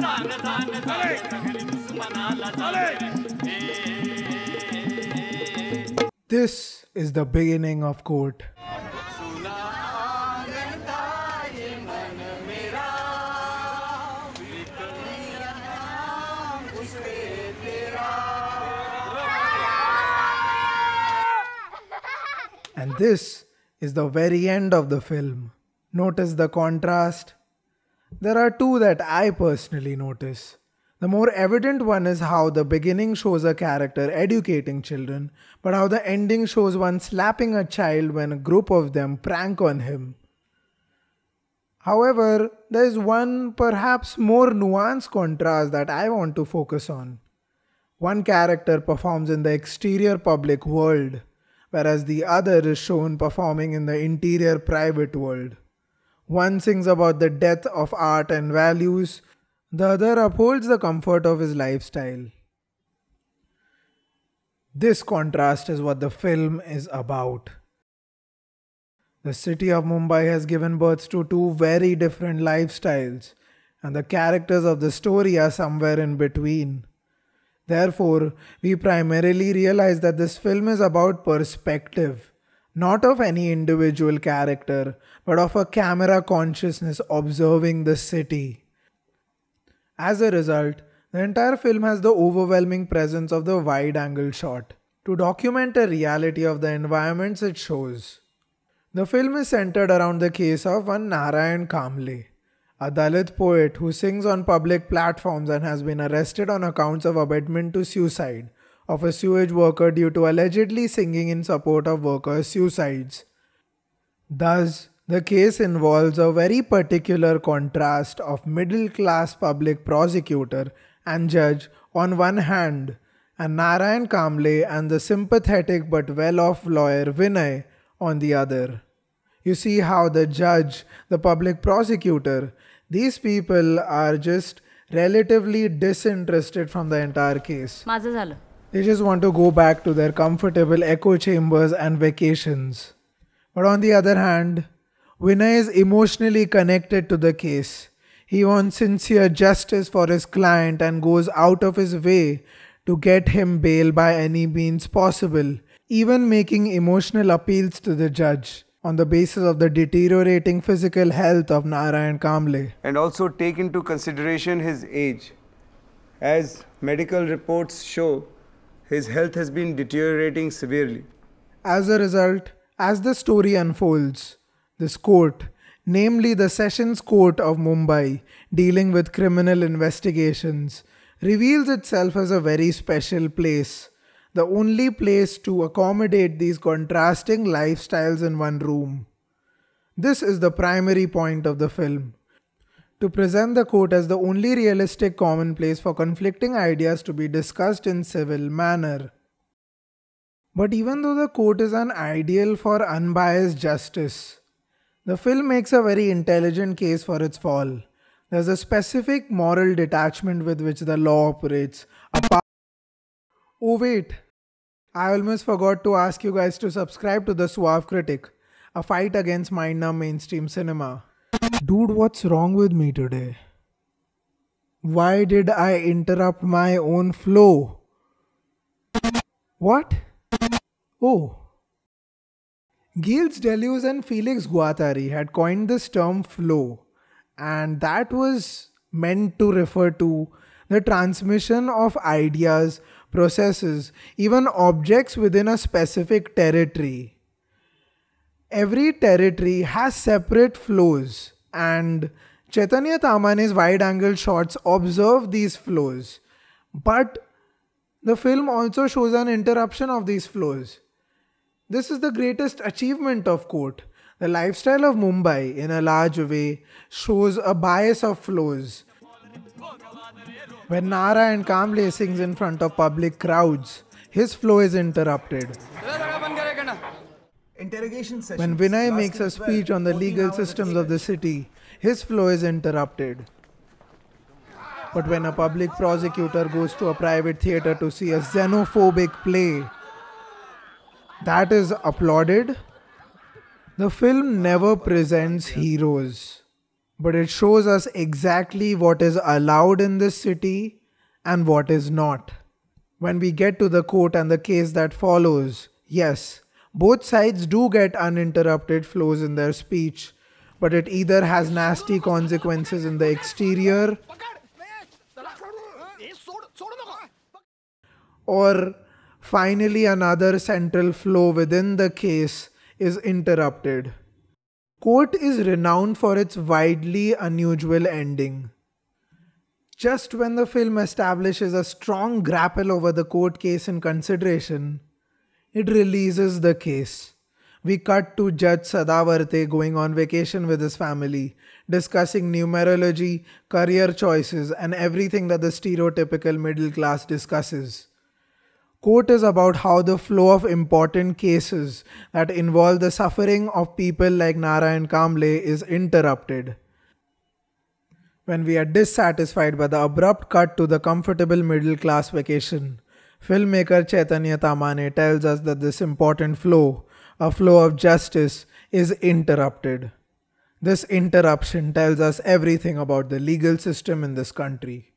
तान तान तान This is the beginning of court. And this is the very end of the film. Notice the contrast there are two that I personally notice. The more evident one is how the beginning shows a character educating children, but how the ending shows one slapping a child when a group of them prank on him. However, there is one perhaps more nuanced contrast that I want to focus on. One character performs in the exterior public world, whereas the other is shown performing in the interior private world. One sings about the death of art and values, the other upholds the comfort of his lifestyle. This contrast is what the film is about. The city of Mumbai has given birth to two very different lifestyles, and the characters of the story are somewhere in between. Therefore, we primarily realize that this film is about perspective not of any individual character, but of a camera consciousness observing the city. As a result, the entire film has the overwhelming presence of the wide angle shot to document a reality of the environments it shows. The film is centered around the case of one Narayan Kamle, a Dalit poet who sings on public platforms and has been arrested on accounts of abetment to suicide of a sewage worker due to allegedly singing in support of workers' suicides. Thus, the case involves a very particular contrast of middle class public prosecutor and judge on one hand, and Narayan Kamle and the sympathetic but well off lawyer Vinay on the other. You see how the judge, the public prosecutor, these people are just relatively disinterested from the entire case. They just want to go back to their comfortable echo chambers and vacations. But on the other hand, Vinay is emotionally connected to the case. He wants sincere justice for his client and goes out of his way to get him bail by any means possible, even making emotional appeals to the judge on the basis of the deteriorating physical health of Narayan Kamle. And also take into consideration his age. As medical reports show, his health has been deteriorating severely. As a result, as the story unfolds, this court, namely the Sessions Court of Mumbai, dealing with criminal investigations, reveals itself as a very special place, the only place to accommodate these contrasting lifestyles in one room. This is the primary point of the film to present the court as the only realistic commonplace for conflicting ideas to be discussed in civil manner. But even though the court is an ideal for unbiased justice, the film makes a very intelligent case for its fall. There's a specific moral detachment with which the law operates. Apart- oh, wait. I almost forgot to ask you guys to subscribe to The Suave Critic, a fight against mind-numbing mainstream cinema. Dude, what's wrong with me today? Why did I interrupt my own flow? What? Oh. Gilles Deleuze and Felix Guattari had coined this term flow, and that was meant to refer to the transmission of ideas, processes, even objects within a specific territory every territory has separate flows and Chaitanya Tamane's wide angle shots observe these flows. But the film also shows an interruption of these flows. This is the greatest achievement of court. The lifestyle of Mumbai, in a large way, shows a bias of flows. When Nara and Kamle sings in front of public crowds, his flow is interrupted. Interrogation When Vinay makes a speech on the legal systems of the city, his flow is interrupted. But when a public prosecutor goes to a private theater to see a xenophobic play, that is applauded. The film never presents heroes, but it shows us exactly what is allowed in this city and what is not. When we get to the court and the case that follows, yes, both sides do get uninterrupted flows in their speech, but it either has nasty consequences in the exterior or finally another central flow within the case is interrupted. Court is renowned for its widely unusual ending. Just when the film establishes a strong grapple over the court case in consideration, it releases the case. We cut to Judge Sadavarte going on vacation with his family, discussing numerology, career choices, and everything that the stereotypical middle class discusses. Quote is about how the flow of important cases that involve the suffering of people like Nara and Kamle is interrupted. When we are dissatisfied by the abrupt cut to the comfortable middle class vacation, Filmmaker Chaitanya Tamane tells us that this important flow, a flow of justice, is interrupted. This interruption tells us everything about the legal system in this country.